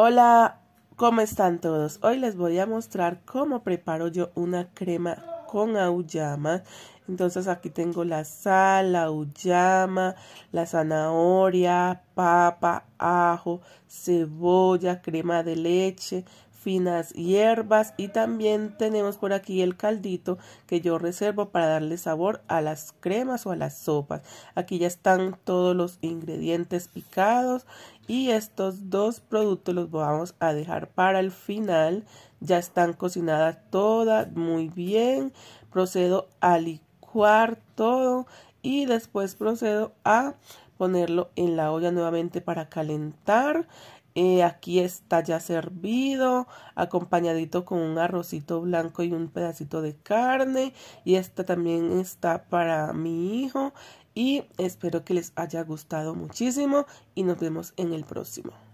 Hola, ¿cómo están todos? Hoy les voy a mostrar cómo preparo yo una crema con auyama. Entonces aquí tengo la sal, la auyama, la zanahoria, papa, ajo, cebolla, crema de leche, finas hierbas y también tenemos por aquí el caldito que yo reservo para darle sabor a las cremas o a las sopas aquí ya están todos los ingredientes picados y estos dos productos los vamos a dejar para el final ya están cocinadas todas muy bien procedo a licuar todo y después procedo a ponerlo en la olla nuevamente para calentar eh, aquí está ya servido, acompañadito con un arrocito blanco y un pedacito de carne. Y esta también está para mi hijo. Y espero que les haya gustado muchísimo y nos vemos en el próximo.